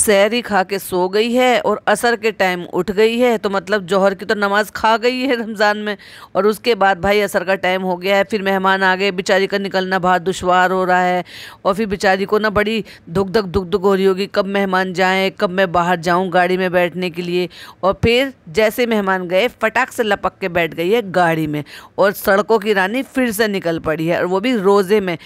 सहरी खा के सो गई है और असर के टाइम उठ गई है तो मतलब जौहर की तो नमाज़ खा गई है रमज़ान में और उसके बाद भाई असर का टाइम हो गया है फिर मेहमान आ गए बेचारी का निकलना बाहर दुशवार हो रहा है और फिर बेचारी को ना बड़ी धुक धक धुक धुक हो रही होगी कब मेहमान जाएँ कब मैं बाहर जाऊँ गाड़ी में बैठने के लिए और फिर जैसे मेहमान गए फटाक से लपक के बैठ गई है गाड़ी में और सड़कों की रानी फिर से निकल पड़ी है और वो भी रोज़े में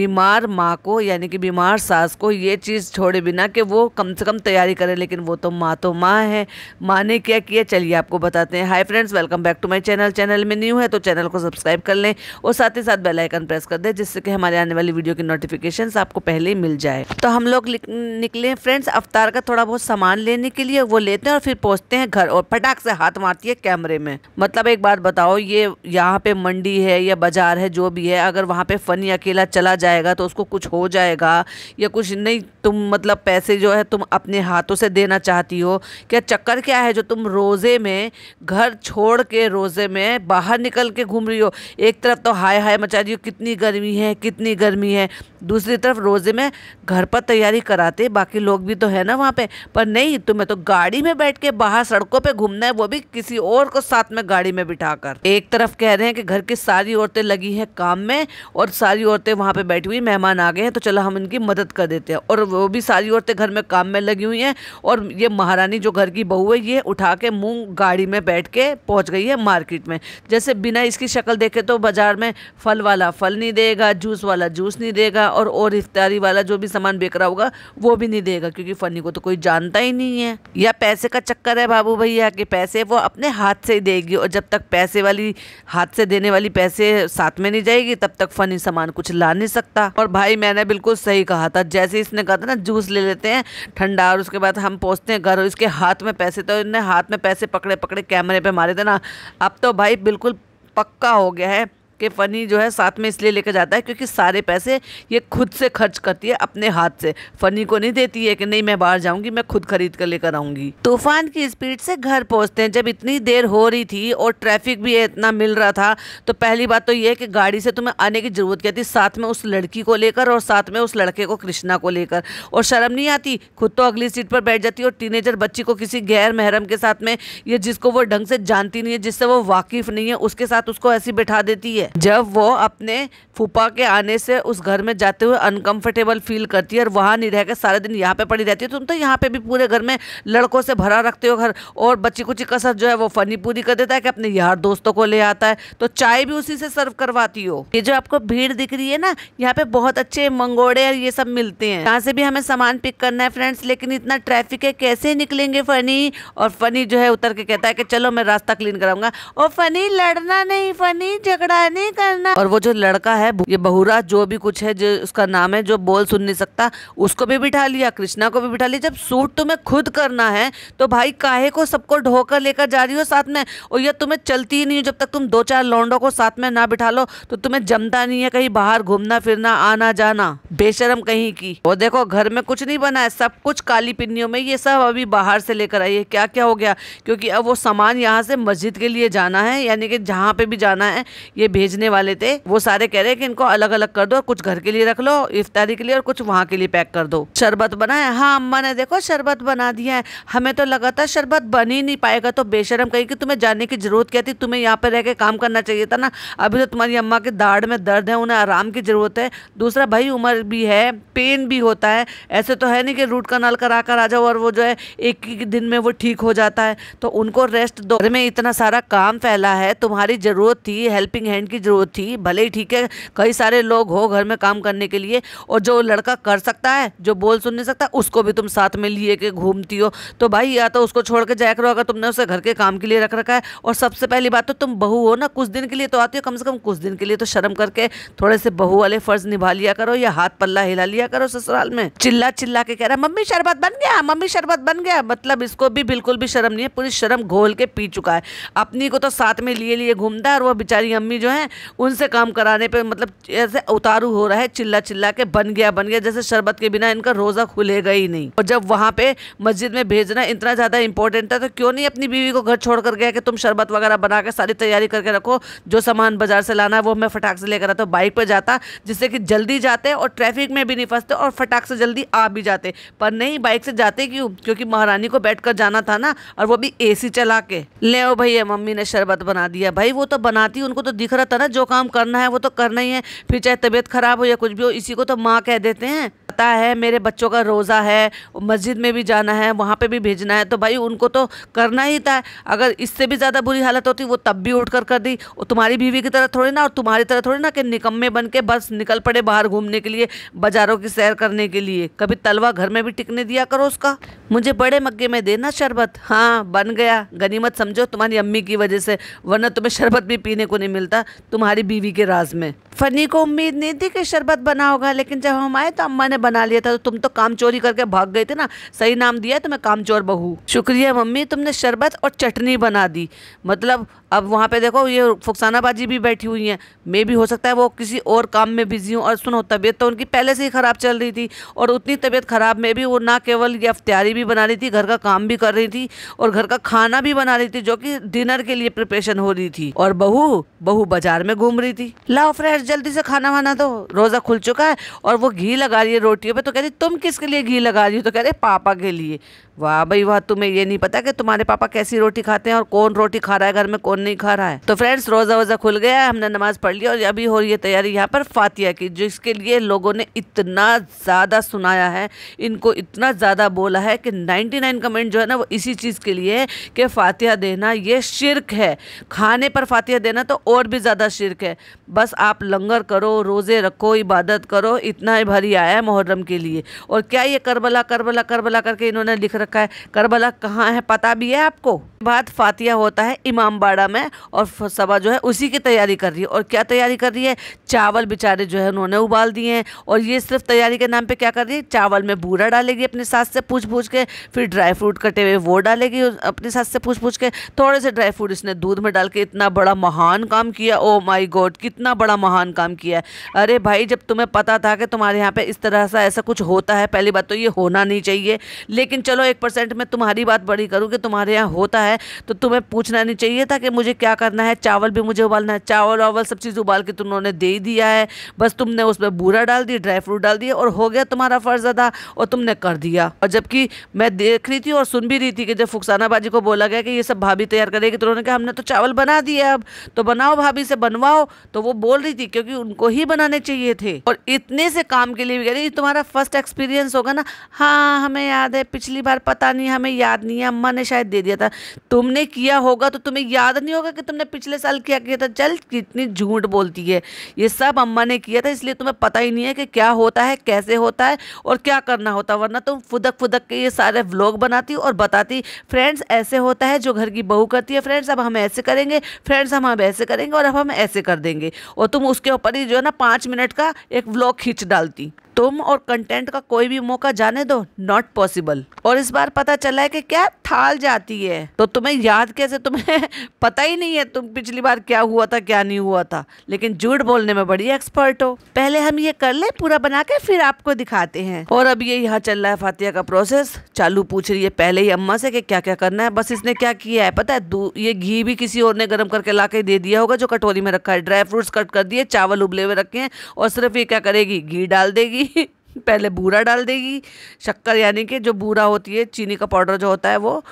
बीमार माँ को यानी कि बीमार सास को ये चीज़ छोड़े बिना कि वो कम से कम तैयारी करें लेकिन वो तो माँ तो माँ है माँ ने क्या किया चलिए आपको बताते हैं hi friends welcome back to my channel channel में न्यू है तो चैनल को सब्सक्राइब कर लें और साथ ही साथ बेल आइकन प्रेस कर दें जिससे कि हमारे आने वाली वीडियो की नोटिफिकेशन आपको पहले मिल जाए तो हम लोग निकले फ्रेंड्स अवतार का थोड़ा बहुत सामान लेने के लिए वो लेते हैं और फिर पहुँचते हैं घर और फटाक से हाथ मारती है कैमरे में मतलब एक बात बताओ ये यहाँ पे मंडी है या बाजार है जो भी है अगर वहाँ पे फनी अकेला चला जाएगा तो उसको कुछ हो जाएगा या कुछ नहीं तुम मतलब पैसे जो है तुम अपने हाथों से देना चाहती हो क्या चक्कर क्या है जो तुम रोज़े में घर छोड़ के रोज़े में बाहर निकल के घूम रही हो एक तरफ तो हाय हाय मचा रही हो कितनी गर्मी है कितनी गर्मी है दूसरी तरफ रोज़े में घर पर तैयारी कराते बाकी लोग भी तो है ना वहाँ पे पर नहीं तुम्हें तो गाड़ी में बैठ के बाहर सड़कों पे घूमना है वो भी किसी और को साथ में गाड़ी में बिठा कर एक तरफ कह रहे हैं कि घर की सारी औरतें लगी हैं काम में और सारी औरतें वहाँ पे बैठी हुई मेहमान आ गए हैं तो चलो हम इनकी मदद कर देते हैं और वो भी सारी औरतें घर में काम में में लगी हुई हैं और ये महारानी जो घर की बहू है ये उठा के मुँह गाड़ी में बैठ के पहुँच गई है मार्केट में जैसे बिना इसकी शक्ल देखे तो बाज़ार में फल वाला फल नहीं देगा जूस वाला जूस नहीं देगा और और इफ्तारी वाला जो भी सामान बेच रहा होगा वो भी नहीं देगा क्योंकि फ़नी को तो कोई जानता ही नहीं है या पैसे का चक्कर है बाबू भैया कि पैसे वो अपने हाथ से ही देगी और जब तक पैसे वाली हाथ से देने वाली पैसे साथ में नहीं जाएगी तब तक फ़नी सामान कुछ ला नहीं सकता और भाई मैंने बिल्कुल सही कहा था जैसे इसने कहा था ना जूस ले लेते हैं ठंडा और उसके बाद हम पहुँचते हैं घर और इसके हाथ में पैसे तो इन्हें हाथ में पैसे पकड़े पकड़े कैमरे पे मारे थे ना अब तो भाई बिल्कुल पक्का हो गया है के फ़नी जो है साथ में इसलिए लेकर जाता है क्योंकि सारे पैसे ये खुद से खर्च करती है अपने हाथ से फ़नी को नहीं देती है कि नहीं मैं बाहर जाऊंगी मैं खुद खरीद कर लेकर आऊंगी तूफान की स्पीड से घर पहुंचते हैं जब इतनी देर हो रही थी और ट्रैफिक भी इतना मिल रहा था तो पहली बात तो ये है कि गाड़ी से तुम्हें आने की ज़रूरत क्या थी साथ में उस लड़की को लेकर और साथ में उस लड़के को कृष्णा को लेकर और शर्म नहीं आती खुद तो अगली सीट पर बैठ जाती है और टीनेजर बच्ची को किसी गैर महरम के साथ में या जिसको वो ढंग से जानती नहीं है जिससे वो वाकिफ़ नहीं है उसके साथ उसको ऐसी बैठा देती है है जब वो अपने फूफा के आने से उस घर में जाते हुए अनकंफर्टेबल फील करती है और वहाँ नहीं रहकर सारे दिन यहाँ पे पड़ी रहती है तो तुम तो यहाँ पे भी पूरे घर में लड़कों से भरा रखते हो घर और बच्ची कुची कसर जो है वो फनी पूरी कर देता है कि अपने यार दोस्तों को ले आता है तो चाय भी उसी से सर्व करवाती हो ये जो आपको भीड़ दिख रही है ना यहाँ पे बहुत अच्छे मंगोड़े और ये सब मिलते हैं यहाँ से भी हमें सामान पिक करना है फ्रेंड्स लेकिन इतना ट्रैफिक है कैसे निकलेंगे फनी और फनी जो है उतर के कहता है कि चलो मैं रास्ता क्लीन कराऊंगा और फनी लड़ना नहीं फनी झगड़ा नहीं करना और वो जो लड़का है ये बहुरा जो भी कुछ है जो उसका नाम है जो बोल सुन नहीं सकता उसको भी बिठा लिया कृष्णा को भी बिठा लिया जब सूट तुम्हें खुद करना है तो भाई काहे को सबको ढोकर लेकर जा रही हो साथ में और यह तुम्हें चलती ही नहीं जब तक तुम दो चार लौंडो को साथ में ना बिठा लो तो तुम्हें जमता नहीं है कहीं बाहर घूमना फिरना आना जाना बेशरम कहीं की और देखो घर में कुछ नहीं बना है सब कुछ काली पिन्नियों में ये सब अभी बाहर से लेकर आई है क्या क्या हो गया क्योंकि अब वो सामान यहाँ से मस्जिद के लिए जाना है यानी कि जहाँ पे भी जाना है ये भेज भेजने वाले थे वो सारे कह रहे कि इनको अलग अलग कर दो कुछ घर के लिए रख लो इफ्तारी के लिए और कुछ वहाँ के लिए पैक कर दो शरबत बनाए हाँ अम्मा ने देखो शरबत बना दिया है हमें तो लगा था शरबत बन ही नहीं पाएगा तो बेशरम कही कि तुम्हें जाने की जरूरत क्या थी तुम्हें यहाँ पर रह के काम करना चाहिए था ना अभी तो तुम्हारी अम्मा के दाढ़ में दर्द है उन्हें आराम की ज़रूरत है दूसरा भाई उम्र भी है पेन भी होता है ऐसे तो है नहीं कि रूट कनाल करा कर आ जाओ और वो जो है एक ही दिन में वो ठीक हो जाता है तो उनको रेस्ट दो में इतना सारा काम फैला है तुम्हारी ज़रूरत थी हेल्पिंग हैंड की की ज़रूरत थी भले ही ठीक है कई सारे लोग हो घर में काम करने के लिए और जो लड़का कर सकता है जो बोल सुन नहीं सकता उसको भी तुम साथ में लिए के घूमती हो तो भाई या तो उसको छोड़ के जाया करो अगर तुमने उसे घर के काम के लिए रख रखा है और सबसे पहली बात तो तुम बहू हो ना कुछ दिन के लिए तो आती हो कम से कम कुछ दिन के लिए तो शर्म करके थोड़े से बहू वाले फ़र्ज निभा लिया करो या हाथ पल्ला हिला लिया करो ससुराल में चिल्ला चिल्ला के कह रहा मम्मी शरबत बन गया मम्मी शरबत बन गया मतलब इसको भी बिल्कुल भी शर्म नहीं है पूरी शर्म घोल के पी चुका है अपनी को तो साथ में लिए लिए घूमता है और वो बेचारी अम्मी जो है हैं उनसे काम कराने पे मतलब ऐसे उतारू हो रहा है चिल्ला चिल्ला के बन गया बन गया जैसे शरबत के बिना इनका रोज़ा खुलेगा ही नहीं और जब वहाँ पे मस्जिद में भेजना इतना ज़्यादा इंपॉर्टेंट था तो क्यों नहीं अपनी बीवी को घर छोड़ कर गया कि तुम शरबत वगैरह बना के सारी तैयारी करके रखो जो सामान बाजार से लाना है वो मैं फटाक से लेकर आता हूँ बाइक पर जाता जिससे कि जल्दी जाते और ट्रैफिक में भी नहीं फंसते और फटाक से जल्दी आ भी जाते पर नहीं बाइक से जाते क्यों क्योंकि महारानी को बैठ जाना था ना और वो भी ए चला के ले भैया मम्मी ने शरबत बना दिया भाई वो तो बनाती उनको तो दिख रहा होता है ना जो काम करना है वो तो करना ही है फिर चाहे तबीयत ख़राब हो या कुछ भी हो इसी को तो माँ कह देते हैं पता है मेरे बच्चों का रोज़ा है मस्जिद में भी जाना है वहाँ पे भी भेजना है तो भाई उनको तो करना ही था अगर इससे भी ज़्यादा बुरी हालत होती वो तब भी उठ कर कर दी और तुम्हारी बीवी की तरह थोड़ी ना और तुम्हारी तरह थोड़ी ना कि निकम्मे बन के बस निकल पड़े बाहर घूमने के लिए बाज़ारों की सैर करने के लिए कभी तलवा घर में भी टिकने दिया करो उसका मुझे बड़े मग्गे में देना शरबत हाँ बन गया गनीमत समझो तुम्हारी अम्मी की वजह से वरना तुम्हें शरबत भी पीने को नहीं मिलता तुम्हारी बीवी के राज में फनी को उम्मीद नहीं थी कि शरबत बना होगा लेकिन जब हम आए तो अम्मा ने बना लिया था तो तुम तो काम चोरी करके भाग गए थे ना सही नाम दिया तो मैं काम चोर बहू शुक्रिया मम्मी तुमने शरबत और चटनी बना दी मतलब अब वहाँ पे देखो ये फुकसाना बाजी भी बैठी हुई हैं मे भी हो सकता है वो किसी और काम में बिजी हूँ और सुनो तबीयत तो उनकी पहले से ही ख़राब चल रही थी और उतनी तबीयत ख़राब में भी वो ना केवल ये अफ्तियारी भी बना रही थी घर का काम भी कर रही थी और घर का खाना भी बना रही थी जो कि डिनर के लिए प्रिपरेशन हो रही थी और बहू बहू बाजार में घूम रही थी लाओ फ्रेंड्स जल्दी से खाना वाना दो रोज़ा खुल चुका है और वो घी लगा रही है रोटियों पे तो कह रही तुम किसके लिए घी लगा रही हो तो कह रहे पापा के लिए वाह भाई वाह तुम्हें ये नहीं पता कि तुम्हारे पापा कैसी रोटी खाते हैं और कौन रोटी खा रहा है घर में कौन नहीं खा रहा है तो फ्रेंड्स रोज़ा वोज़ा खुल गया है हमने नमाज़ पढ़ ली और अभी हो रही है तैयारी यहाँ पर फातिया की जिसके लिए लोगों ने इतना ज़्यादा सुनाया है इनको इतना ज़्यादा बोला है कि नाइन्टी नाइन कमेंट जो है ना वो इसी चीज़ के लिए है कि फातिया देना ये शिरक है खाने पर फातिया देना तो और भी ज़्यादा शिरक है बस आप लंगर करो रोज़े रखो इबादत करो इतना ही भरी आया है मुहर्रम के लिए और क्या ये करबला करबला करबला करके इन्होंने लिख रखा है करबला कहाँ है पता भी है आपको बात फातिया होता है इमाम बाड़ा में और सभा जो है उसी की तैयारी कर रही है और क्या तैयारी कर रही है चावल बेचारे जो है उन्होंने उबाल दिए हैं और ये सिर्फ तैयारी के नाम पे क्या कर रही है चावल में बूरा डालेगी अपने साथ से पूछ पूछ के फिर ड्राई फ्रूट कटे हुए वो डालेगी अपने साथ से पूछ पूछ के थोड़े से ड्राई फ्रूट इसने दूध में डाल के इतना बड़ा महान काम किया ओ माई गॉड कितना बड़ा महान काम किया अरे भाई जब तुम्हें पता था कि तुम्हारे यहाँ पर इस तरह सा ऐसा कुछ होता है पहली बात तो ये होना नहीं चाहिए लेकिन चलो एक एक परसेंट में तुम्हारी बात बड़ी करूँ कि तुम्हारे यहाँ होता है तो तुम्हें पूछना नहीं चाहिए था कि मुझे क्या करना है चावल भी मुझे उबालना है चावल वावल सब चीज़ उबाल के तुमने दे ही दिया है बस तुमने उसमें बूरा डाल दिया ड्राई फ्रूट डाल दिया और हो गया तुम्हारा फ़र्ज अदा और तुमने कर दिया और जबकि मैं देख रही थी और सुन भी रही थी कि जब फुकसाना बाजी को बोला गया कि ये सब भाभी तैयार करेगी तो उन्होंने कहा हमने तो चावल बना दिया अब तो बनाओ भाभी से बनवाओ तो वो बोल रही थी क्योंकि उनको ही बनाने चाहिए थे और इतने से काम के लिए भी कह रही तुम्हारा फर्स्ट एक्सपीरियंस होगा ना हाँ हमें याद है पिछली बार पता नहीं हमें याद नहीं है अम्मा ने शायद दे दिया था तुमने किया होगा तो तुम्हें याद नहीं होगा कि तुमने पिछले साल क्या किया था चल कितनी झूठ बोलती है ये सब अम्मा ने किया था इसलिए तुम्हें पता ही नहीं है कि क्या होता है कैसे होता है और क्या करना होता वरना तुम फुदक फुदक के ये सारे व्लॉग बनाती और बताती फ्रेंड्स ऐसे होता है जो घर की बहू करती है फ्रेंड्स अब हम ऐसे करेंगे फ्रेंड्स हम अब ऐसे करेंगे और अब हम ऐसे कर देंगे और तुम उसके ऊपर ही जो है ना पाँच मिनट का एक व्लॉग खींच डालती तुम और कंटेंट का कोई भी मौका जाने दो नॉट पॉसिबल और इस बार पता चला है कि क्या थाल जाती है तो तुम्हें याद कैसे तुम्हें पता ही नहीं है तुम पिछली बार क्या हुआ था क्या नहीं हुआ था लेकिन झूठ बोलने में बड़ी एक्सपर्ट हो पहले हम ये कर ले पूरा बना के फिर आपको दिखाते हैं और अब ये यहाँ चल रहा है फातिया का प्रोसेस चालू पूछ रही है पहले ही अम्मा से कि क्या क्या करना है बस इसने क्या किया है पता है ये घी भी किसी और ने गर्म करके ला दे दिया होगा जो कटोरी में रखा है ड्राई फ्रूट कट कर दिए चावल उबले हुए रखे हैं और सिर्फ ये क्या करेगी घी डाल देगी देगी पहले बूरा डाल देगी शक्कर यानी कि जो बूरा होती है चीनी का पाउडर जो होता है वो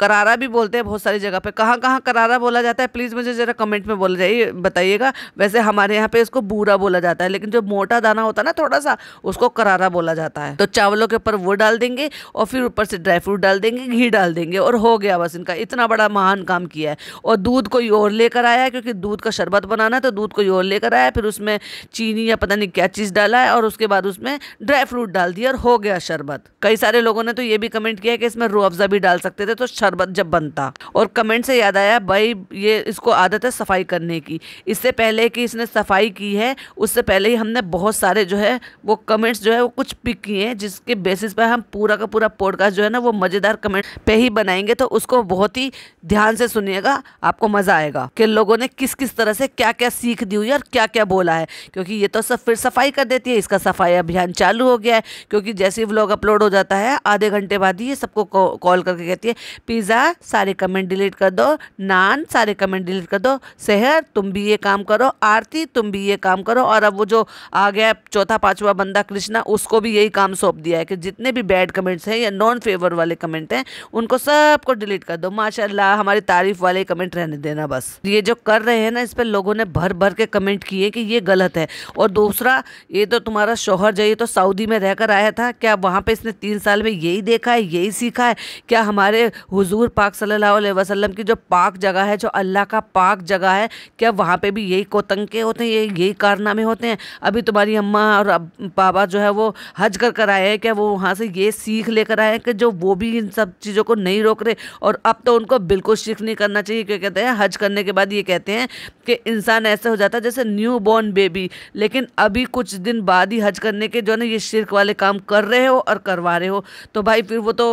करारा भी बोलते हैं बहुत सारी जगह पे कहाँ कहाँ करारा बोला जाता है प्लीज़ मुझे ज़रा कमेंट में बोला जाइए बताइएगा वैसे हमारे यहाँ पे इसको बूरा बोला जाता है लेकिन जो मोटा दाना होता है ना थोड़ा सा उसको करारा बोला जाता है तो चावलों के ऊपर वो डाल देंगे और फिर ऊपर से ड्राई फ्रूट डाल देंगे घी डाल देंगे और हो गया बस इनका इतना बड़ा महान काम किया है और दूध कोई और लेकर आया है क्योंकि दूध का शरबत बनाना है तो दूध कोई और लेकर आया फिर उसमें चीनी या पता नहीं क्या चीज़ डाला है और उसके बाद उसमें ड्राई फ्रूट डाल दिया और हो गया शरबत कई सारे लोगों ने तो ये भी कमेंट किया कि इसमें रू अफ्ज़ा भी डाल सकते थे तो शरबत जब बनता और कमेंट से याद आया भाई ये इसको आदत है सफाई करने की इससे पहले कि इसने सफाई की है उससे पहले ही हमने बहुत सारे जो है वो कमेंट्स जो है वो कुछ पिक किए हैं जिसके बेसिस पर हम पूरा का पूरा पॉडकास्ट जो है ना वो मज़ेदार कमेंट पे ही बनाएंगे तो उसको बहुत ही ध्यान से सुनिएगा आपको मज़ा आएगा कि लोगों ने किस किस तरह से क्या क्या सीख दी हुई है और क्या क्या बोला है क्योंकि ये तो सब फिर सफाई कर देती है इसका सफाई अभियान चालू हो गया है क्योंकि जैसे ही व्लॉग अपलोड हो जाता है आधे घंटे बाद ही ये सबको कॉल करके कहती है पिज़्ज़ा सारे कमेंट डिलीट कर दो नान सारे कमेंट डिलीट कर दो शहर तुम भी ये काम करो आरती तुम भी ये काम करो और अब वो जो आ गया चौथा पांचवा बंदा कृष्णा उसको भी यही काम सौंप दिया है कि जितने भी बैड कमेंट्स हैं या नॉन फेवर वाले कमेंट हैं उनको सबको डिलीट कर दो माशाला हमारी तारीफ वाले कमेंट रहने देना बस ये जो कर रहे हैं ना इस पर लोगों ने भर भर के कमेंट किए कि ये गलत है और दूसरा ये तो तुम्हारा शोहर जो तो सऊदी में रहकर आया था क्या वहाँ पर इसने तीन साल में यही देखा है यही सीखा है क्या हमारे हुजूर पाक सल्लल्लाहु अलैहि वसल्लम की जो पाक जगह है जो अल्लाह का पाक जगह है क्या वहाँ पे भी यही कोतंके होते हैं यही यही कारनामे होते हैं अभी तुम्हारी अम्मा और पापा जो है वो हज कर कर आए हैं क्या वो वहाँ से ये सीख लेकर आए हैं कि जो वो भी इन सब चीज़ों को नहीं रोक रहे और अब तो उनको बिल्कुल सीख नहीं करना चाहिए क्या कहते हैं हज करने के बाद ये कहते हैं कि इंसान ऐसा हो जाता है जैसे न्यू बॉर्न बेबी लेकिन अभी कुछ दिन बाद ही हज करने के जो है ना ये शिरक वाले काम कर रहे हो और करवा रहे हो तो भाई फिर वो तो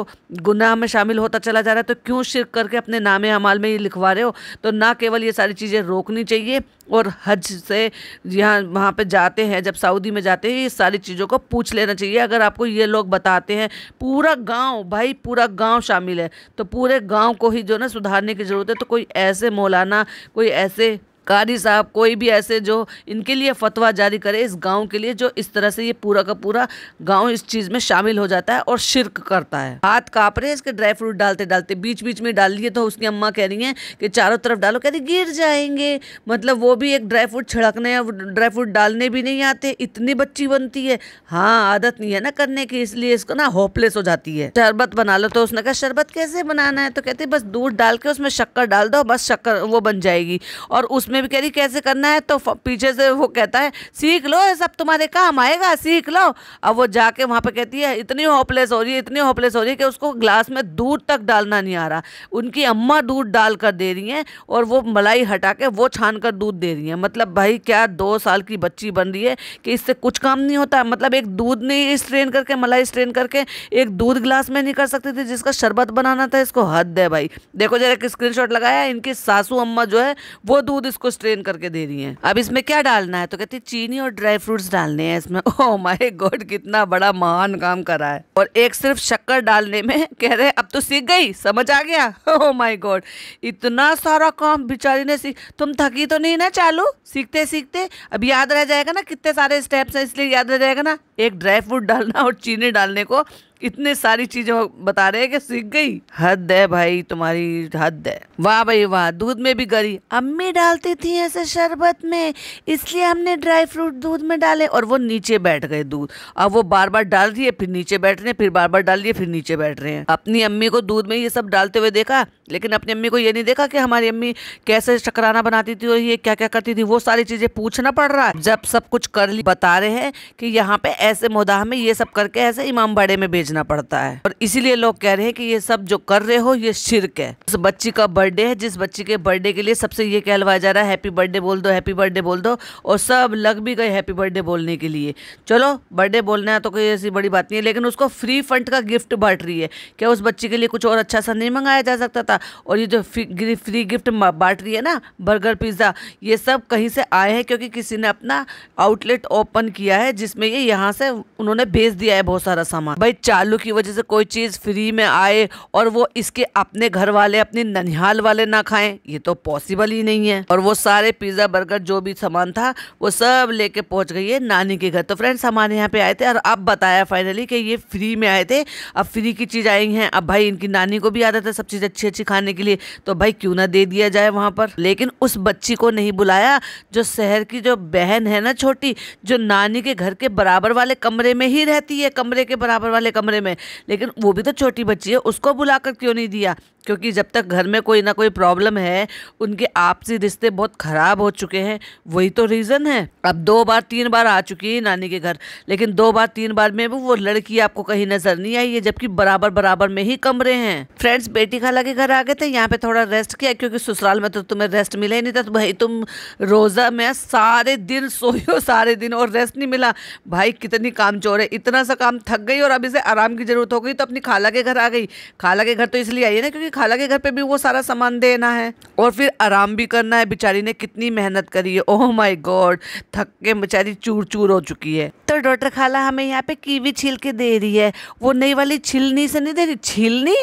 गुनाह में शामिल होता चला जा रहा है तो क्यों शिरक करके अपने नाम अमाल में ये लिखवा रहे हो तो ना केवल ये सारी चीज़ें रोकनी चाहिए और हज से यहाँ वहाँ पे जाते हैं जब सऊदी में जाते हैं ये सारी चीज़ों को पूछ लेना चाहिए अगर आपको ये लोग बताते हैं पूरा गांव भाई पूरा गांव शामिल है तो पूरे गांव को ही जो ना सुधारने की ज़रूरत है तो कोई ऐसे मौलाना कोई ऐसे कारी साहब कोई भी ऐसे जो इनके लिए फतवा जारी करे इस गाँव के लिए जो इस तरह से ये पूरा का पूरा गाँव इस चीज़ में शामिल हो जाता है और शिरक करता है हाथ काँप रहे इसके ड्राई फ्रूट डालते डालते बीच बीच में डाल दिए तो उसकी अम्मा कह रही हैं कि चारों तरफ डालो कह रही गिर जाएंगे मतलब वो भी एक ड्राई फ्रूट छिड़कने ड्राई फ्रूट डालने भी नहीं आते इतनी बच्ची बनती है हाँ आदत नहीं है ना करने की इसलिए इसको ना होपलेस हो जाती है शरबत बना लो तो उसने कहा शरबत कैसे बनाना है तो कहते बस दूध डाल के उसमें शक्कर डाल दो बस शक्कर वो बन जाएगी और उसमें उसमें भी कह रही कैसे करना है तो पीछे से वो कहता है सीख लो ये सब तुम्हारे काम आएगा सीख लो अब वो जाके वहाँ पे कहती है इतनी होपलेस हो रही है इतनी होपलेस हो रही है कि उसको ग्लास में दूध तक डालना नहीं आ रहा उनकी अम्मा दूध डाल कर दे रही हैं और वो मलाई हटा के वो छान कर दूध दे रही हैं मतलब भाई क्या दो साल की बच्ची बन रही है कि इससे कुछ काम नहीं होता मतलब एक दूध नहीं स्ट्रेन करके मलाई स्ट्रेन करके एक दूध ग्लास में नहीं कर सकती थी जिसका शरबत बनाना था इसको हद है भाई देखो जरा एक स्क्रीनशॉट लगाया इनकी सासू अम्मा जो है वो दूध इसको उसको स्ट्रेन करके दे रही है अब इसमें क्या डालना है तो कहती चीनी और ड्राई फ्रूट्स डालने हैं इसमें ओ माई गॉड कितना बड़ा महान काम करा है और एक सिर्फ शक्कर डालने में कह रहे अब तो सीख गई समझ आ गया ओ माई गॉड इतना सारा काम बिचारी ने सीख तुम थकी तो नहीं ना चालू सीखते सीखते अब याद रह जाएगा ना कितने सारे स्टेप्स हैं इसलिए याद रह जाएगा ना एक ड्राई फ्रूट डालना और चीनी डालने को इतने सारी चीजें बता रहे हैं कि सीख गई हद है भाई तुम्हारी हद है वाह भाई वाह दूध में भी गरी अम्मी डालती थी ऐसे शरबत में इसलिए हमने ड्राई फ्रूट दूध में डाले और वो नीचे बैठ गए दूध अब वो बार बार डाल रही है फिर नीचे बैठ रहे हैं फिर बार बार डाल रही है फिर नीचे बैठ रहे हैं अपनी अम्मी को दूध में ये सब डालते हुए देखा लेकिन अपनी अम्मी को ये नहीं देखा कि हमारी अम्मी कैसे चकराना बनाती थी और ये क्या क्या करती थी वो सारी चीजें पूछना पड़ रहा है जब सब कुछ कर ली बता रहे हैं कि यहाँ पे ऐसे मुदाह में ये सब करके ऐसे इमाम बाड़े में भेजना भेजना पड़ता है और इसीलिए लोग कह रहे हैं कि ये सब जो कर रहे हो ये शिरक है उस बच्ची का बर्थडे है जिस बच्ची के बर्थडे के लिए सबसे ये कहलवाया जा रहा है हैप्पी बर्थडे बोल दो हैप्पी बर्थडे बोल दो और सब लग भी गए हैप्पी बर्थडे बोलने के लिए चलो बर्थडे बोलना है तो कोई ऐसी बड़ी बात नहीं है लेकिन उसको फ्री फंड का गिफ्ट बांट रही है क्या उस बच्ची के लिए कुछ और अच्छा सा नहीं मंगाया जा सकता था और ये जो फ्री गिफ्ट बांट रही है ना बर्गर पिज़्ज़ा ये सब कहीं से आए हैं क्योंकि किसी ने अपना आउटलेट ओपन किया है जिसमें ये यहाँ से उन्होंने भेज दिया है बहुत सारा सामान भाई चालू की वजह से कोई चीज़ फ्री में आए और वो इसके अपने घर वाले अपने ननिहाल वाले ना खाएं ये तो पॉसिबल ही नहीं है और वो सारे पिज़्ज़ा बर्गर जो भी सामान था वो सब लेके पहुंच गई है नानी के घर तो फ्रेंड्स हमारे यहाँ पे आए थे और अब बताया फाइनली कि ये फ्री में आए थे अब फ्री की चीज़ आई हैं अब भाई इनकी नानी को भी आदत है सब चीज़ अच्छी अच्छी खाने के लिए तो भाई क्यों ना दे दिया जाए वहाँ पर लेकिन उस बच्ची को नहीं बुलाया जो शहर की जो बहन है ना छोटी जो नानी के घर के बराबर वाले कमरे में ही रहती है कमरे के बराबर वाले कमरे कमरे में लेकिन वो भी तो छोटी बच्ची है उसको बुलाकर क्यों नहीं दिया क्योंकि जब तक घर में कोई ना कोई प्रॉब्लम है उनके आपसी रिश्ते बहुत ख़राब हो चुके हैं वही तो रीज़न है अब दो बार तीन बार आ चुकी है नानी के घर लेकिन दो बार तीन बार में भी वो लड़की आपको कहीं नज़र नहीं आई है जबकि बराबर बराबर में ही कमरे हैं फ्रेंड्स बेटी खाला के घर आ गए थे यहाँ पे थोड़ा रेस्ट किया क्योंकि ससुराल में तो तुम्हें रेस्ट मिला ही नहीं था तो भाई तुम रोज़ा में सारे दिन सोई हो सारे दिन और रेस्ट नहीं मिला भाई कितनी काम चोर है इतना सा काम थक गई और अब इसे आराम की ज़रूरत हो गई तो अपनी खाला के घर आ गई खाला के घर तो इसलिए आई है ना क्योंकि खाला के घर पे भी वो सारा सामान देना है और फिर आराम भी करना है बेचारी ने कितनी मेहनत करी है ओह माय गॉड थक के बेचारी चूर चूर हो चुकी है तो डॉक्टर खाला हमें यहाँ पे कीवी छील के दे रही है वो नई वाली छिलनी से नहीं दे रही छिलनी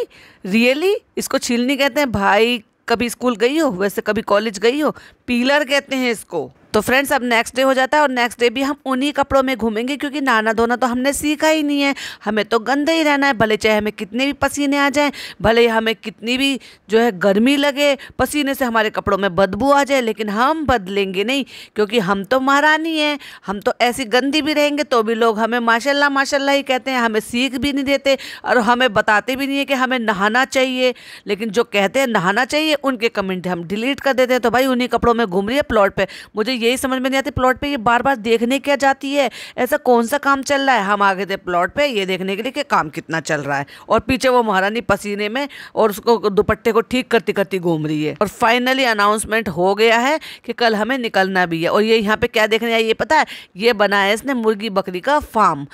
रियली इसको छिलनी कहते हैं भाई कभी स्कूल गई हो वैसे कभी कॉलेज गई हो पीलर कहते हैं इसको तो फ्रेंड्स अब नेक्स्ट डे हो जाता है और नेक्स्ट डे भी हम उन्हीं कपड़ों में घूमेंगे क्योंकि नाना धोना तो हमने सीखा ही नहीं है हमें तो गंदा ही रहना है भले चाहे हमें कितने भी पसीने आ जाएं भले हमें कितनी भी जो है गर्मी लगे पसीने से हमारे कपड़ों में बदबू आ जाए लेकिन हम बदलेंगे नहीं क्योंकि हम तो महारानी हैं हम तो ऐसी गंदी भी रहेंगे तो भी लोग हमें माशाला माशाला ही कहते हैं हमें सीख भी नहीं देते और हमें बताते भी नहीं है कि हमें नहाना चाहिए लेकिन जो कहते हैं नहाना चाहिए उनके कमेंट हम डिलीट कर देते हैं तो भाई उन्हीं कपड़ों में घूम रही है प्लॉट पर मुझे यही समझ में नहीं आती प्लॉट पे ये बार बार देखने क्या जाती है ऐसा कौन सा काम चल रहा है हम आ गए थे प्लॉट पे ये देखने के लिए कि काम कितना चल रहा है और पीछे वो महारानी पसीने में और उसको दुपट्टे को ठीक करती करती घूम रही है और फाइनली अनाउंसमेंट हो गया है कि कल हमें निकलना भी है और ये यहाँ पे क्या देखने आई ये पता है ये बनाया है इसने मुर्गी बकरी का फार्म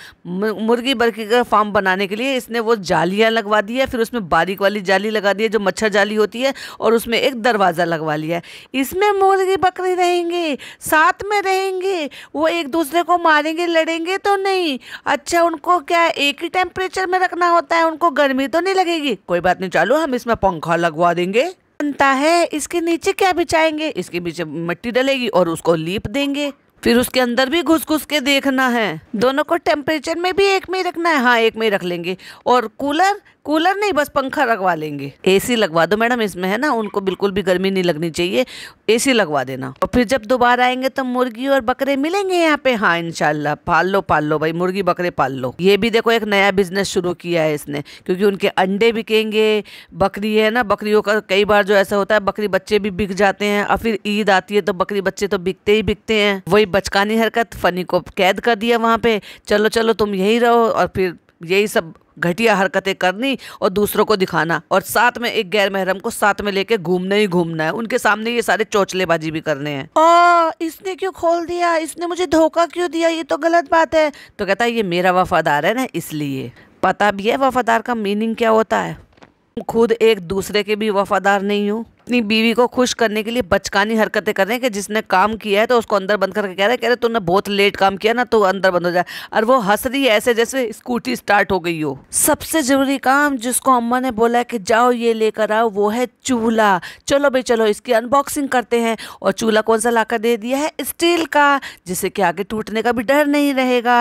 मुर्गी बकरी का फार्म बनाने के लिए इसने वो जालियाँ लगवा दी है फिर उसमें बारीक वाली जाली लगा दी है जो मच्छर जाली होती है और उसमें एक दरवाज़ा लगवा लिया है इसमें मुर्गी बकरी रहेंगी साथ में रहेंगे वो एक दूसरे को मारेंगे लड़ेंगे तो नहीं अच्छा उनको क्या एक ही टेम्परेचर में रखना होता है उनको गर्मी तो नहीं लगेगी कोई बात नहीं चालू हम इसमें पंखा लगवा देंगे बनता है इसके नीचे क्या बिछाएंगे इसके पीछे मिट्टी डलेगी और उसको लीप देंगे फिर उसके अंदर भी घुस घुस के देखना है दोनों को टेम्परेचर में भी एक में रखना है हाँ एक में रख लेंगे और कूलर कूलर नहीं बस पंखा लगवा लेंगे एसी लगवा दो मैडम इसमें है ना उनको बिल्कुल भी गर्मी नहीं लगनी चाहिए एसी लगवा देना और फिर जब दोबारा आएंगे तो मुर्गी और बकरे मिलेंगे यहाँ पे हाँ इनशाला पाल लो पाल लो भाई मुर्गी बकरे पाल लो ये भी देखो एक नया बिजनेस शुरू किया है इसने क्योंकि उनके अंडे बिकेंगे बकरी है ना बकरियों का कई बार जो ऐसा होता है बकरी बच्चे भी बिक जाते हैं और फिर ईद आती है तो बकरी बच्चे तो बिकते ही बिकते हैं वही बचकानी हरकत फनी को कैद कर दिया वहाँ पे चलो चलो तुम यही रहो और फिर यही सब घटिया हरकतें करनी और दूसरों को दिखाना और साथ में एक गैर महरम को साथ में लेके घूमना ही घूमना है उनके सामने ये सारे चौचलेबाजी भी करने हैं ओ इसने क्यों खोल दिया इसने मुझे धोखा क्यों दिया ये तो गलत बात है तो कहता है ये मेरा वफादार है ना इसलिए पता भी है वफादार का मीनिंग क्या होता है खुद एक दूसरे के भी वफादार नहीं हूँ अपनी बीवी को खुश करने के लिए बचकानी हरकतें कर रहे हैं कि जिसने काम किया है तो उसको अंदर बंद करके कह रहे हैं कह रहे तूने बहुत लेट काम किया ना तो अंदर बंद हो जाए और वो हंस रही है ऐसे जैसे स्कूटी स्टार्ट हो गई हो सबसे जरूरी काम जिसको अम्मा ने बोला है कि जाओ ये लेकर आओ वो है चूल्हा चलो भाई चलो इसकी अनबॉक्सिंग करते हैं और चूल्हा कौन सा लाकर दे दिया है स्टील का जिससे कि आगे टूटने का भी डर नहीं रहेगा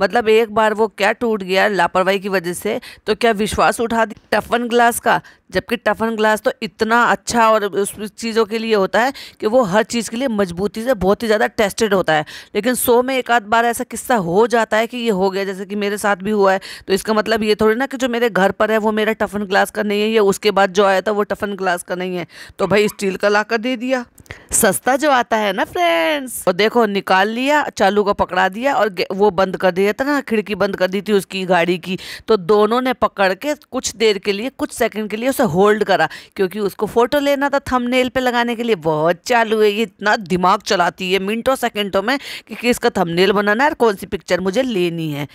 मतलब एक बार वो क्या टूट गया लापरवाही की वजह से तो क्या विश्वास उठा दी टफन ग्लास का जबकि टफन ग्लास तो इतना अच्छा और उस चीज़ों के लिए होता है कि वो हर चीज़ के लिए मजबूती से बहुत ही ज़्यादा टेस्टेड होता है लेकिन सो में एक आध बार ऐसा किस्सा हो जाता है कि ये हो गया जैसे कि मेरे साथ भी हुआ है तो इसका मतलब ये थोड़ी ना कि जो मेरे घर पर है वो मेरा टफन ग्लास का नहीं है या उसके बाद जो आया था वो टफन ग्लास का नहीं है तो भाई स्टील का ला दे दिया सस्ता जो आता है ना फ्रेंड्स और देखो निकाल लिया चालू को पकड़ा दिया और वो बंद कर दिया था ना खिड़की बंद कर दी थी उसकी गाड़ी की तो दोनों ने पकड़ के कुछ देर के लिए कुछ सेकंड के लिए उसे होल्ड करा क्योंकि उसको फोटो लेना देना था थंबनेल पे लगाने के लिए बहुत चालू है ये इतना दिमाग चलाती है मिनटों सेकंडों में कि किसका थंबनेल बनाना है और कौन सी पिक्चर मुझे लेनी है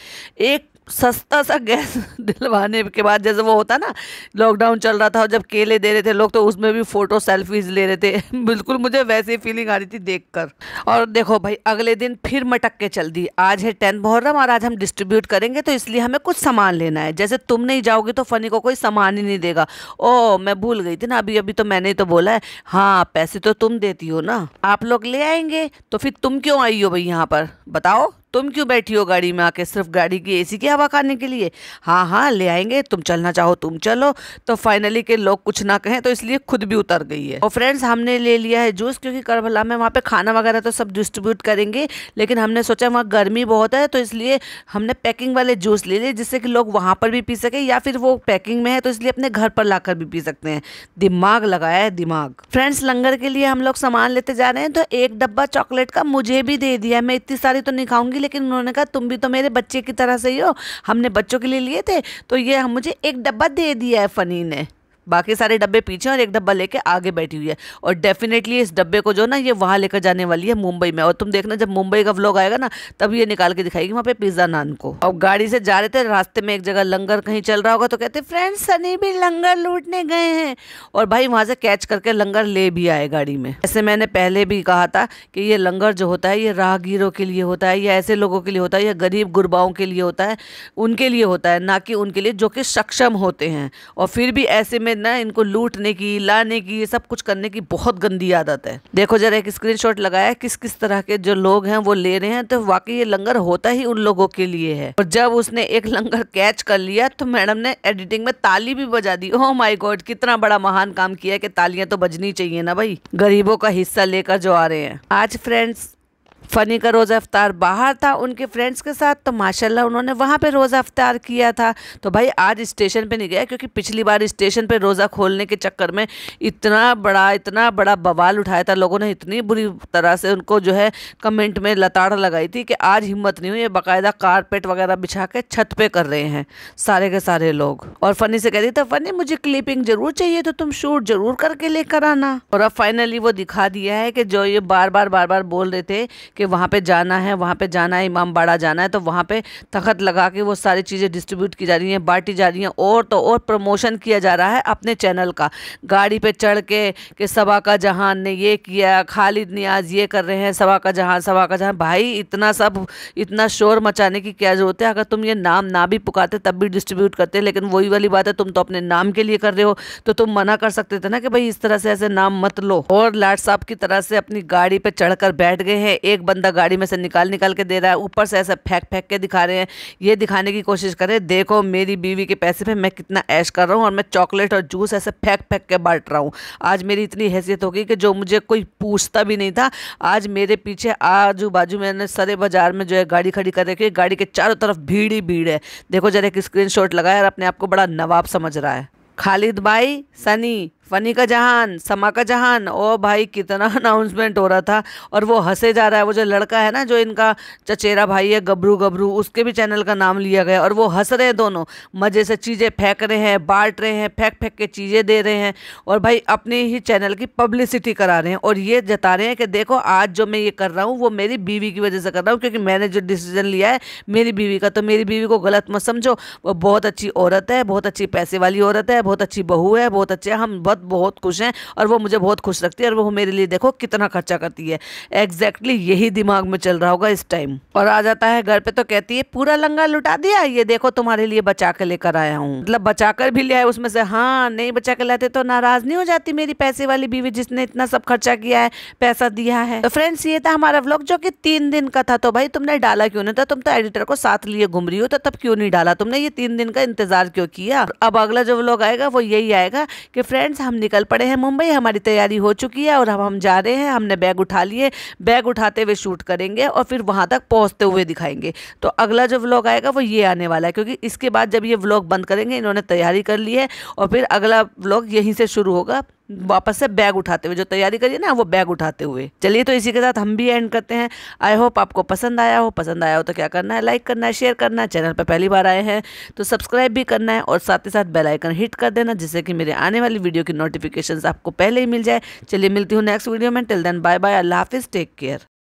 एक सस्ता सा गैस दिलवाने के बाद जैसे वो होता ना लॉकडाउन चल रहा था और जब केले दे रहे थे लोग तो उसमें भी फ़ोटो सेल्फीज ले रहे थे बिल्कुल मुझे वैसे फीलिंग आ रही थी देखकर और देखो भाई अगले दिन फिर मटक के चल दी आज है टेंथ मुहर्रम और आज हम डिस्ट्रीब्यूट करेंगे तो इसलिए हमें कुछ सामान लेना है जैसे तुम नहीं जाओगे तो फ़नी को कोई सामान ही नहीं देगा ओ मैं भूल गई थी ना अभी अभी तो मैंने तो बोला है हाँ पैसे तो तुम देती हो ना आप लोग ले आएंगे तो फिर तुम क्यों आई हो भाई यहाँ पर बताओ तुम क्यों बैठी हो गाड़ी में आके सिर्फ गाड़ी की एसी की हवा खाने के लिए हाँ हाँ ले आएंगे तुम चलना चाहो तुम चलो तो फाइनली के लोग कुछ ना कहें तो इसलिए खुद भी उतर गई है और फ्रेंड्स हमने ले लिया है जूस क्योंकि करबला में वहाँ पे खाना वगैरह तो सब डिस्ट्रीब्यूट करेंगे लेकिन हमने सोचा वहाँ गर्मी बहुत है तो इसलिए हमने पैकिंग वाले जूस ले लिए जिससे कि लोग वहाँ पर भी पी सके या फिर वो पैकिंग में है तो इसलिए अपने घर पर ला भी पी सकते हैं दिमाग लगाया है दिमाग फ्रेंड्स लंगर के लिए हम लोग सामान लेते जा रहे हैं तो एक डब्बा चॉकलेट का मुझे भी दे दिया मैं इतनी सारी तो नहीं खाऊंगी लेकिन उन्होंने कहा तुम भी तो मेरे बच्चे की तरह से ही हो हमने बच्चों के लिए लिए थे तो ये हम मुझे एक डब्बा दे दिया है फ़नी ने बाकी सारे डब्बे पीछे और एक डब्बा लेके आगे बैठी हुई है और डेफिनेटली इस डब्बे को जो ना ये वहाँ लेकर जाने वाली है मुंबई में और तुम देखना जब मुंबई का व्लॉग आएगा ना तब ये निकाल के दिखाएगी वहाँ पे पिज्ज़ा नान को अब गाड़ी से जा रहे थे रास्ते में एक जगह लंगर कहीं चल रहा होगा तो कहते फ्रेंड्स सनी भी लंगर लूटने गए हैं और भाई वहाँ से कैच करके लंगर ले भी आए गाड़ी में ऐसे मैंने पहले भी कहा था कि ये लंगर जो होता है ये राहगीरों के लिए होता है या ऐसे लोगों के लिए होता है या गरीब गुरबाओं के लिए होता है उनके लिए होता है ना कि उनके लिए जो कि सक्षम होते हैं और फिर भी ऐसे में में ना इनको लूटने की लाने की सब कुछ करने की बहुत गंदी आदत है देखो जरा एक स्क्रीन लगाया किस किस तरह के जो लोग हैं वो ले रहे हैं तो वाकई ये लंगर होता ही उन लोगों के लिए है और जब उसने एक लंगर कैच कर लिया तो मैडम ने एडिटिंग में ताली भी बजा दी ओह माई गॉड कितना बड़ा महान काम किया कि तालियां तो बजनी चाहिए ना भाई गरीबों का हिस्सा लेकर जो आ रहे हैं आज फ्रेंड्स फ़नी का रोज़ अफ्तार बाहर था उनके फ्रेंड्स के साथ तो माशाल्लाह उन्होंने वहाँ पे रोज़ा अफ्तार किया था तो भाई आज स्टेशन पे नहीं गया क्योंकि पिछली बार स्टेशन पे रोज़ा खोलने के चक्कर में इतना बड़ा इतना बड़ा बवाल उठाया था लोगों ने इतनी बुरी तरह से उनको जो है कमेंट में लताड़ लगाई थी कि आज हिम्मत नहीं हुई बाकायदा कारपेट वगैरह बिछा के छत पर कर रहे हैं सारे के सारे लोग और फ़नी से कह रही था तो फ़नी मुझे क्लिपिंग ज़रूर चाहिए तो तुम शूट ज़रूर करके लेकर आना और अब फाइनली वो दिखा दिया है कि जो ये बार बार बार बार बोल रहे थे कि वहाँ पे जाना है वहाँ पे जाना है इमाम बाड़ा जाना है तो वहाँ पे तखत लगा के वो सारी चीज़ें डिस्ट्रीब्यूट की जा रही हैं बांटी जा रही हैं और तो और प्रमोशन किया जा रहा है अपने चैनल का गाड़ी पर चढ़ के कि सबा का जहान ने ये किया खालिद नियाज ये कर रहे हैं सबा का जहान सबा का जहान भाई इतना सब इतना शोर मचाने की क्या ज़रूरत है अगर तुम ये नाम ना भी पुकाते तब भी डिस्ट्रीब्यूट करते लेकिन वही वाली बात है तुम तो अपने नाम के लिए कर रहे हो तो तुम मना कर सकते थे ना कि भाई इस तरह से ऐसे नाम मत लो और लाट साहब की तरह से अपनी गाड़ी पे चढ़कर बैठ गए हैं एक बंदा गाड़ी में से निकाल निकाल के दे रहा है ऊपर से ऐसा फेंक फेंक के दिखा रहे हैं ये दिखाने की कोशिश करें देखो मेरी बीवी के पैसे पे मैं कितना ऐश कर रहा हूँ और मैं चॉकलेट और जूस ऐसे फेंक फेंक के बांट रहा हूँ आज मेरी इतनी हैसियत हो गई कि जो मुझे कोई पूछता भी नहीं था आज मेरे पीछे आजू बाजू मैंने सरे बाजार में जो है गाड़ी खड़ी कर रखी है गाड़ी के चारों तरफ भीड़ ही भीड़ है देखो जरा एक स्क्रीन लगाया और अपने आप को बड़ा नवाब समझ रहा है खालिद भाई सनी फनी का जहान समा का जहान ओ भाई कितना अनाउंसमेंट हो रहा था और वो हंसे जा रहा है वो जो लड़का है ना जो इनका चचेरा भाई है गबरू गबरू उसके भी चैनल का नाम लिया गया और वो हंस रहे हैं दोनों मज़े से चीज़ें फेंक रहे हैं बांट रहे हैं फेंक फेंक के चीज़ें दे रहे हैं और भाई अपने ही चैनल की पब्लिसिटी करा रहे हैं और ये जता रहे हैं कि देखो आज जो मैं ये कर रहा हूँ वो मेरी बीवी की वजह से कर रहा हूँ क्योंकि मैंने जो डिसीजन लिया है मेरी बीवी का तो मेरी बीवी को गलत मत समझो वो बहुत अच्छी औरत है बहुत अच्छी पैसे वाली औरत है बहुत अच्छी बहू है बहुत अच्छे हम बहुत बहुत बहुत खुश हैं और वो मुझे बहुत खुश रखती है और वो मेरे लिए देखो कितना खर्चा करती है एग्जैक्टली exactly यही दिमाग में चल रहा होगा इस टाइम और आ जाता है घर पे तो कहती है पूरा लंगा लुटा दिया ये देखो तुम्हारे लिए बचा के लेकर आया हूँ मतलब बचा कर भी लिया है उसमें से हाँ नहीं बचा के लाते तो नाराज नहीं हो जाती मेरी पैसे वाली बीवी जिसने इतना सब खर्चा किया है पैसा दिया है तो फ्रेंड्स ये था हमारा व्लॉग जो की तीन दिन का था तो भाई तुमने डाला क्यों नहीं था तो तुम तो एडिटर को साथ लिए घूम रही हो तो तब क्यों नहीं डाला तुमने ये तीन दिन का इंतजार क्यों किया अब अगला जो व्लॉग आएगा वो यही आएगा कि फ्रेंड्स हम निकल पड़े हैं मुंबई हमारी तैयारी हो चुकी है और हम हम जा रहे हैं हमने बैग उठा लिए बैग उठाते हुए शूट करेंगे और फिर वहाँ तक पहुँचते हुए दिखाएंगे तो अगला जो व्लॉग आएगा वो ये आने वाला है क्योंकि इसके बाद जब ये व्लॉग बंद करेंगे इन्होंने तैयारी कर ली है और फिर अगला व्लॉग यहीं से शुरू होगा वापस से बैग उठाते हुए जो तैयारी करिए ना वो बैग उठाते हुए चलिए तो इसी के साथ हम भी एंड करते हैं आई होप आपको पसंद आया हो पसंद आया हो तो क्या करना है लाइक करना है शेयर करना है चैनल पर पहली बार आए हैं तो सब्सक्राइब भी करना है और साथ ही साथ बेल आइकन हिट कर देना जिससे कि मेरे आने वाली वीडियो की नोटिफिकेशन आपको पहले ही मिल जाए चलिए मिलती हूँ नेक्स्ट वीडियो में टिल देन बाय बाय अल्लाह हाफिज़ टेक केयर